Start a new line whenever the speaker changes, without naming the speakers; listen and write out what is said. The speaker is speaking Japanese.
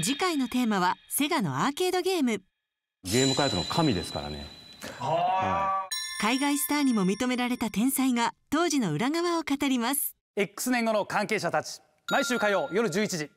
次回のテーマはセガのアーケードゲーム
ゲーム開発の神ですからね、
はい、海外スターにも認められた天才が当時の裏側を語ります X 年後の関係者たち毎週火曜夜11時